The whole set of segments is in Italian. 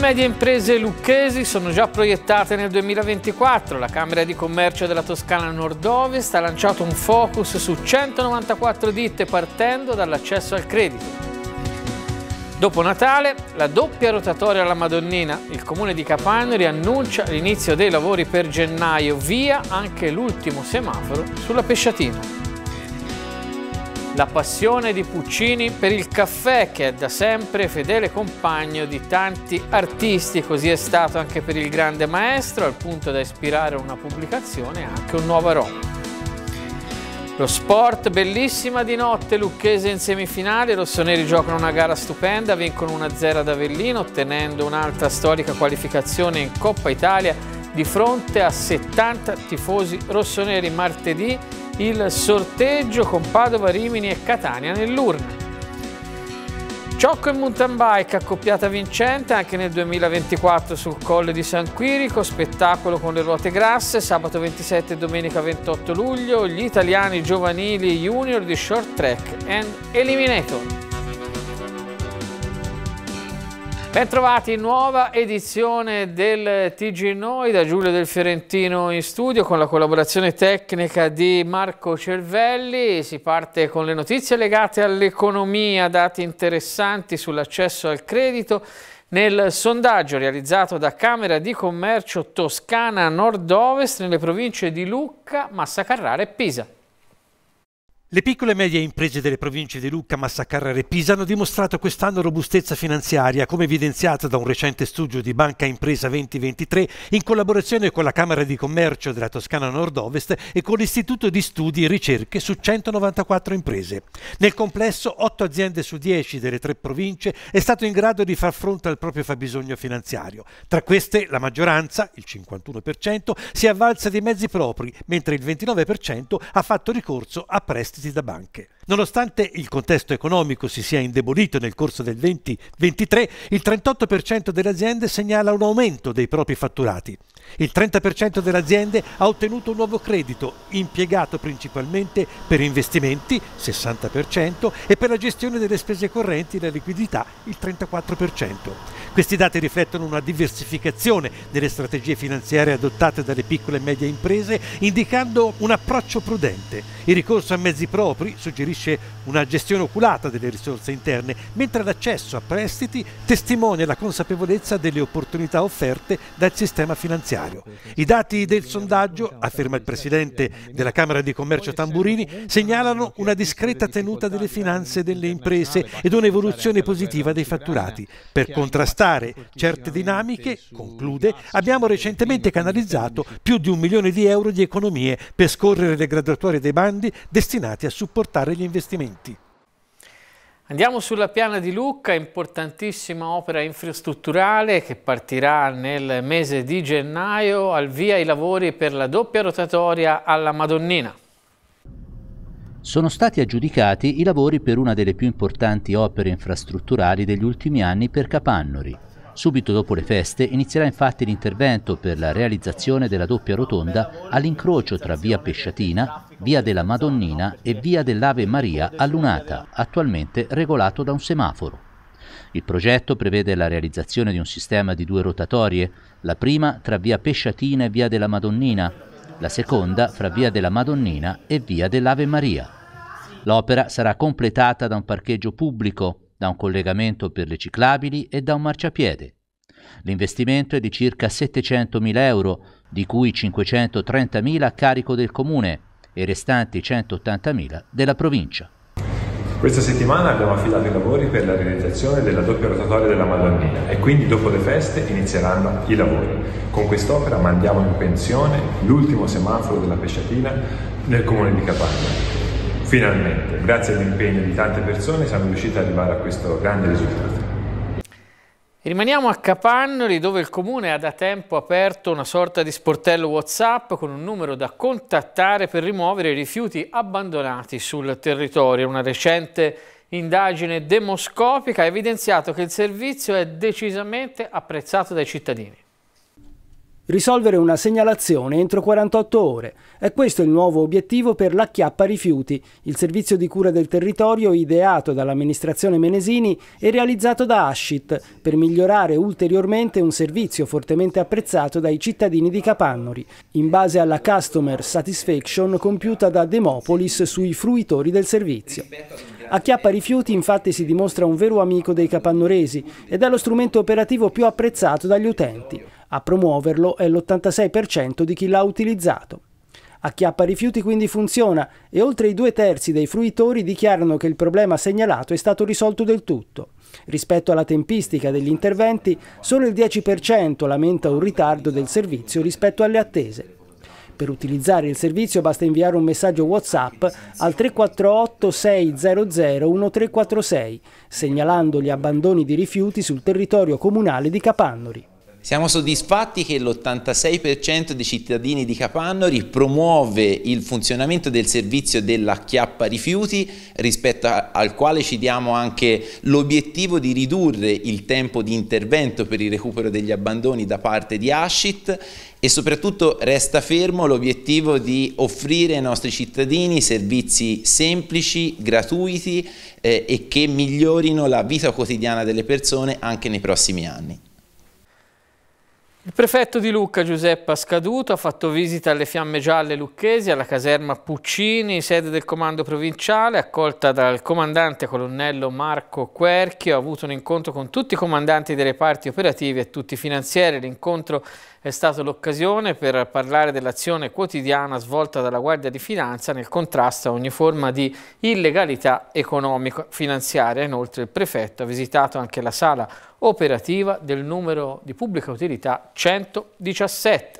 medie imprese lucchesi sono già proiettate nel 2024. La Camera di Commercio della Toscana Nord-Ovest ha lanciato un focus su 194 ditte partendo dall'accesso al credito. Dopo Natale, la doppia rotatoria alla Madonnina. Il comune di Capanori annuncia l'inizio dei lavori per gennaio, via anche l'ultimo semaforo sulla Pesciatina. La passione di Puccini per il caffè che è da sempre fedele compagno di tanti artisti, così è stato anche per il grande maestro, al punto da ispirare una pubblicazione anche un nuovo aroma. Lo sport, bellissima di notte, Lucchese in semifinale, i rossoneri giocano una gara stupenda, vincono 1-0 ad Avellino, ottenendo un'altra storica qualificazione in Coppa Italia di fronte a 70 tifosi rossoneri martedì il sorteggio con Padova, Rimini e Catania nell'urna. Ciocco e Mountain Bike, accoppiata vincente anche nel 2024 sul Colle di San Quirico, spettacolo con le ruote grasse, sabato 27 e domenica 28 luglio, gli italiani giovanili junior di short track and eliminator. Bentrovati, nuova edizione del TG Noi da Giulio del Fiorentino in studio con la collaborazione tecnica di Marco Cervelli. Si parte con le notizie legate all'economia, dati interessanti sull'accesso al credito. Nel sondaggio realizzato da Camera di Commercio Toscana Nord-Ovest nelle province di Lucca, Massa Carrara e Pisa. Le piccole e medie imprese delle province di Lucca, Massacarrara e Pisa hanno dimostrato quest'anno robustezza finanziaria, come evidenziato da un recente studio di Banca Impresa 2023 in collaborazione con la Camera di Commercio della Toscana Nord-Ovest e con l'Istituto di Studi e Ricerche su 194 imprese. Nel complesso, 8 aziende su 10 delle tre province è stato in grado di far fronte al proprio fabbisogno finanziario. Tra queste, la maggioranza, il 51%, si avvalza avvalsa di mezzi propri, mentre il 29% ha fatto ricorso a prestiti prestiti da banche. Nonostante il contesto economico si sia indebolito nel corso del 2023, il 38% delle aziende segnala un aumento dei propri fatturati. Il 30% delle aziende ha ottenuto un nuovo credito, impiegato principalmente per investimenti, 60%, e per la gestione delle spese correnti e la liquidità, il 34%. Questi dati riflettono una diversificazione delle strategie finanziarie adottate dalle piccole e medie imprese, indicando un approccio prudente. Il ricorso a mezzi propri suggerisce una gestione oculata delle risorse interne, mentre l'accesso a prestiti testimonia la consapevolezza delle opportunità offerte dal sistema finanziario finanziario. I dati del sondaggio, afferma il presidente della Camera di Commercio Tamburini, segnalano una discreta tenuta delle finanze delle imprese ed un'evoluzione positiva dei fatturati. Per contrastare certe dinamiche, conclude, abbiamo recentemente canalizzato più di un milione di euro di economie per scorrere le graduatorie dei bandi destinati a supportare gli investimenti. Andiamo sulla Piana di Lucca, importantissima opera infrastrutturale che partirà nel mese di gennaio, al via i lavori per la doppia rotatoria alla Madonnina. Sono stati aggiudicati i lavori per una delle più importanti opere infrastrutturali degli ultimi anni per Capannori, Subito dopo le feste inizierà infatti l'intervento per la realizzazione della doppia rotonda all'incrocio tra via Pesciatina, via della Madonnina e via dell'Ave Maria a Lunata, attualmente regolato da un semaforo. Il progetto prevede la realizzazione di un sistema di due rotatorie, la prima tra via Pesciatina e via della Madonnina, la seconda fra via della Madonnina e via dell'Ave Maria. L'opera sarà completata da un parcheggio pubblico da un collegamento per le ciclabili e da un marciapiede. L'investimento è di circa 700.000 euro, di cui 530.000 a carico del comune e restanti 180.000 della provincia. Questa settimana abbiamo affidato i lavori per la realizzazione della doppia rotatoria della Madonnina e quindi dopo le feste inizieranno i lavori. Con quest'opera mandiamo in pensione l'ultimo semaforo della pesciatina nel comune di Catania. Finalmente, grazie all'impegno di tante persone, siamo riusciti ad arrivare a questo grande risultato. Rimaniamo a Capannoli dove il comune ha da tempo aperto una sorta di sportello Whatsapp con un numero da contattare per rimuovere i rifiuti abbandonati sul territorio. Una recente indagine demoscopica ha evidenziato che il servizio è decisamente apprezzato dai cittadini. Risolvere una segnalazione entro 48 ore. È questo il nuovo obiettivo per l'Acchiappa Rifiuti, il servizio di cura del territorio ideato dall'amministrazione Menesini e realizzato da Ascit per migliorare ulteriormente un servizio fortemente apprezzato dai cittadini di Capannori, in base alla customer satisfaction compiuta da Demopolis sui fruitori del servizio. Acchiappa Rifiuti infatti si dimostra un vero amico dei capannoresi ed è lo strumento operativo più apprezzato dagli utenti. A promuoverlo è l'86% di chi l'ha utilizzato. Acchiappa rifiuti quindi funziona e oltre i due terzi dei fruitori dichiarano che il problema segnalato è stato risolto del tutto. Rispetto alla tempistica degli interventi, solo il 10% lamenta un ritardo del servizio rispetto alle attese. Per utilizzare il servizio basta inviare un messaggio WhatsApp al 348 600 1346, segnalando gli abbandoni di rifiuti sul territorio comunale di Capannori. Siamo soddisfatti che l'86% dei cittadini di Capannori promuove il funzionamento del servizio della chiappa rifiuti rispetto al quale ci diamo anche l'obiettivo di ridurre il tempo di intervento per il recupero degli abbandoni da parte di Ascit e soprattutto resta fermo l'obiettivo di offrire ai nostri cittadini servizi semplici, gratuiti eh, e che migliorino la vita quotidiana delle persone anche nei prossimi anni. Il prefetto di Lucca Giuseppe Scaduto ha fatto visita alle fiamme gialle lucchesi alla caserma Puccini, sede del comando provinciale, accolta dal comandante colonnello Marco Querchio. Ha avuto un incontro con tutti i comandanti dei reparti operativi e tutti i finanzieri. L'incontro è stato l'occasione per parlare dell'azione quotidiana svolta dalla Guardia di Finanza nel contrasto a ogni forma di illegalità economico-finanziaria. Inoltre il prefetto ha visitato anche la sala operativa del numero di pubblica utilità 117.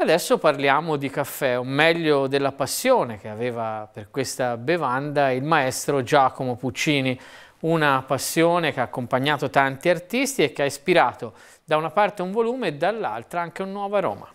Adesso parliamo di caffè, o meglio della passione che aveva per questa bevanda il maestro Giacomo Puccini, una passione che ha accompagnato tanti artisti e che ha ispirato da una parte un volume e dall'altra anche un nuovo aroma.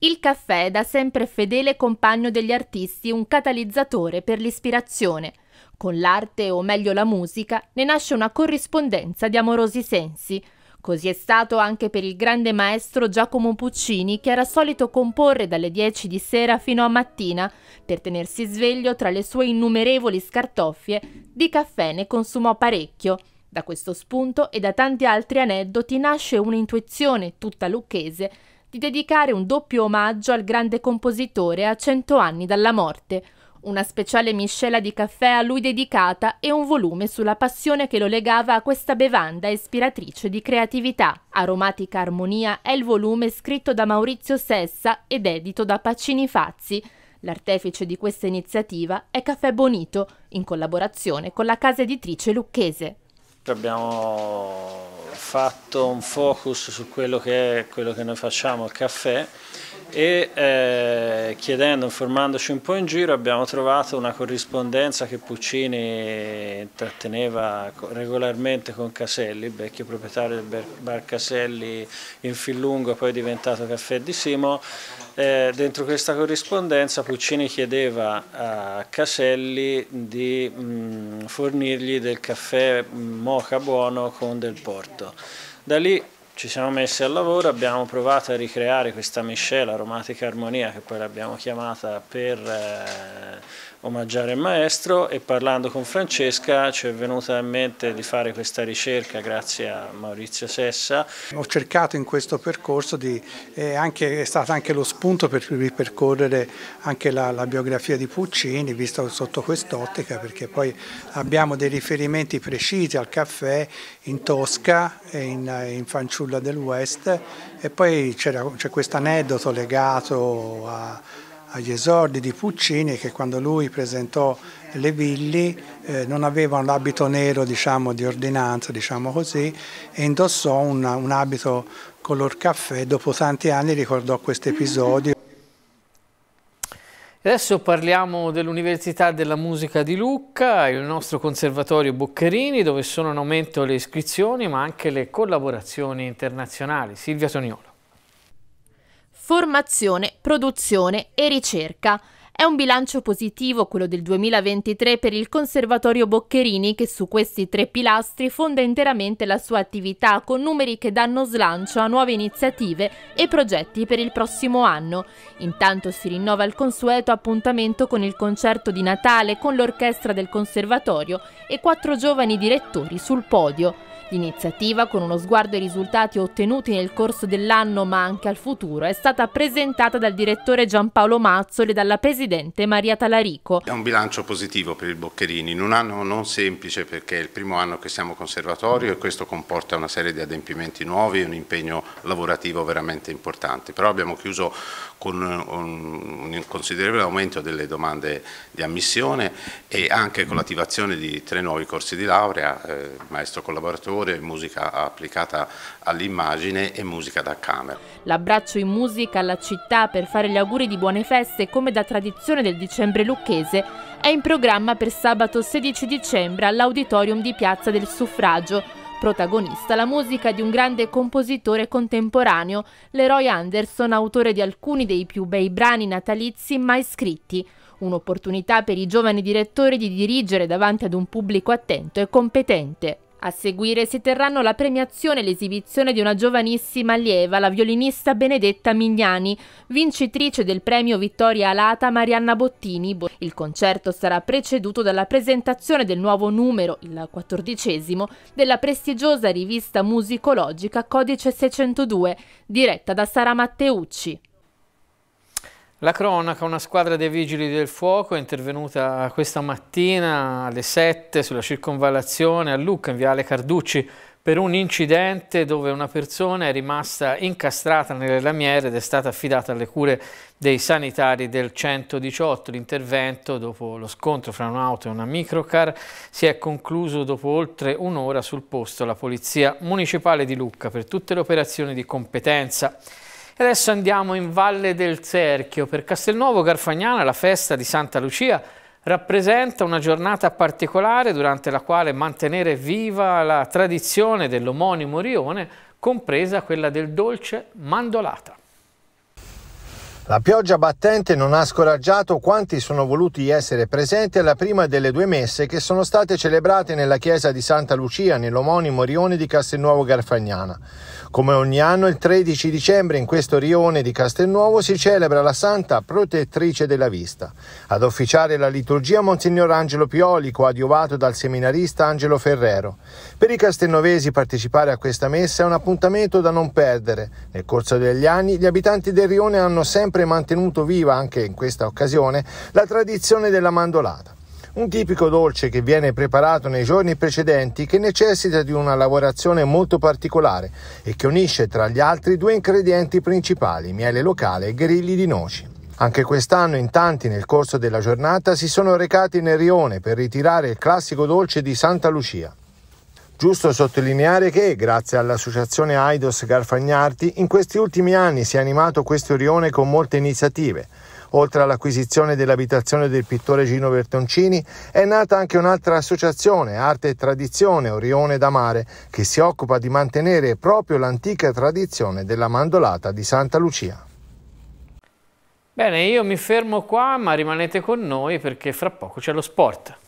Il caffè è da sempre fedele compagno degli artisti, un catalizzatore per l'ispirazione. Con l'arte, o meglio la musica, ne nasce una corrispondenza di amorosi sensi – Così è stato anche per il grande maestro Giacomo Puccini, che era solito comporre dalle 10 di sera fino a mattina per tenersi sveglio tra le sue innumerevoli scartoffie di caffè ne consumò parecchio. Da questo spunto e da tanti altri aneddoti nasce un'intuizione tutta lucchese di dedicare un doppio omaggio al grande compositore a cento anni dalla morte, una speciale miscela di caffè a lui dedicata e un volume sulla passione che lo legava a questa bevanda ispiratrice di creatività. Aromatica Armonia è il volume scritto da Maurizio Sessa ed edito da Pacini Fazzi. L'artefice di questa iniziativa è Caffè Bonito, in collaborazione con la casa editrice lucchese. Abbiamo fatto un focus su quello che è quello che noi facciamo, il caffè, e eh, chiedendo, informandoci un po' in giro abbiamo trovato una corrispondenza che Puccini intratteneva regolarmente con Caselli, il vecchio proprietario del bar Caselli in Fillungo poi diventato Caffè di Simo, eh, dentro questa corrispondenza Puccini chiedeva a Caselli di mh, mm, fornirgli del caffè moca buono con del porto. Da lì ci siamo messi al lavoro, abbiamo provato a ricreare questa miscela aromatica armonia che poi l'abbiamo chiamata per eh, omaggiare il maestro e parlando con Francesca ci è venuta in mente di fare questa ricerca grazie a Maurizio Sessa. Ho cercato in questo percorso di, eh, anche, è stato anche lo spunto per ripercorrere anche la, la biografia di Puccini vista sotto quest'ottica perché poi abbiamo dei riferimenti precisi al caffè in Tosca e in, in Fanciulla del West e poi c'è questo aneddoto legato a agli esordi di Puccini che quando lui presentò le villi eh, non un abito nero diciamo, di ordinanza diciamo così, e indossò un, un abito color caffè dopo tanti anni ricordò questo episodio. Adesso parliamo dell'Università della Musica di Lucca, il nostro conservatorio Boccherini, dove sono in aumento le iscrizioni ma anche le collaborazioni internazionali. Silvia Toniolo formazione, produzione e ricerca. È un bilancio positivo quello del 2023 per il Conservatorio Boccherini che su questi tre pilastri fonda interamente la sua attività con numeri che danno slancio a nuove iniziative e progetti per il prossimo anno. Intanto si rinnova il consueto appuntamento con il concerto di Natale con l'orchestra del Conservatorio e quattro giovani direttori sul podio. L'iniziativa, con uno sguardo ai risultati ottenuti nel corso dell'anno ma anche al futuro, è stata presentata dal direttore Giampaolo Mazzoli e dalla presidente Maria Talarico. È un bilancio positivo per il Boccherini, in un anno non semplice perché è il primo anno che siamo conservatorio e questo comporta una serie di adempimenti nuovi e un impegno lavorativo veramente importante, però abbiamo chiuso con un, considerevole aumento delle domande di ammissione e anche con l'attivazione di tre nuovi corsi di laurea, eh, maestro collaboratore, musica applicata all'immagine e musica da camera. L'abbraccio in musica alla città per fare gli auguri di buone feste come da tradizione del dicembre lucchese è in programma per sabato 16 dicembre all'auditorium di Piazza del Suffragio Protagonista la musica di un grande compositore contemporaneo, Leroy Anderson, autore di alcuni dei più bei brani natalizi mai scritti. Un'opportunità per i giovani direttori di dirigere davanti ad un pubblico attento e competente. A seguire si terranno la premiazione e l'esibizione di una giovanissima allieva, la violinista Benedetta Mignani, vincitrice del premio Vittoria Alata Marianna Bottini. Il concerto sarà preceduto dalla presentazione del nuovo numero, il quattordicesimo, della prestigiosa rivista musicologica Codice 602, diretta da Sara Matteucci. La cronaca, una squadra dei vigili del fuoco è intervenuta questa mattina alle 7 sulla circonvallazione a Lucca in Viale Carducci per un incidente dove una persona è rimasta incastrata nelle lamiere ed è stata affidata alle cure dei sanitari del 118. L'intervento, dopo lo scontro fra un'auto e una microcar, si è concluso dopo oltre un'ora sul posto la Polizia Municipale di Lucca per tutte le operazioni di competenza. E adesso andiamo in Valle del Cerchio. Per Castelnuovo Garfagnana la festa di Santa Lucia rappresenta una giornata particolare durante la quale mantenere viva la tradizione dell'omonimo rione, compresa quella del dolce mandolata. La pioggia battente non ha scoraggiato quanti sono voluti essere presenti alla prima delle due messe che sono state celebrate nella chiesa di Santa Lucia nell'omonimo rione di Castelnuovo Garfagnana. Come ogni anno il 13 dicembre in questo rione di Castelnuovo si celebra la Santa Protettrice della Vista. Ad officiare la liturgia Monsignor Angelo Pioli, coadiuvato dal seminarista Angelo Ferrero. Per i castelnovesi partecipare a questa messa è un appuntamento da non perdere. Nel corso degli anni gli abitanti del rione hanno sempre sempre mantenuto viva anche in questa occasione la tradizione della mandolata un tipico dolce che viene preparato nei giorni precedenti che necessita di una lavorazione molto particolare e che unisce tra gli altri due ingredienti principali, miele locale e grilli di noci. Anche quest'anno in tanti nel corso della giornata si sono recati nel rione per ritirare il classico dolce di Santa Lucia. Giusto sottolineare che, grazie all'associazione Aidos Garfagnarti, in questi ultimi anni si è animato questo rione con molte iniziative. Oltre all'acquisizione dell'abitazione del pittore Gino Bertoncini, è nata anche un'altra associazione, Arte e Tradizione Orione da Mare, che si occupa di mantenere proprio l'antica tradizione della mandolata di Santa Lucia. Bene, io mi fermo qua, ma rimanete con noi perché fra poco c'è lo sport.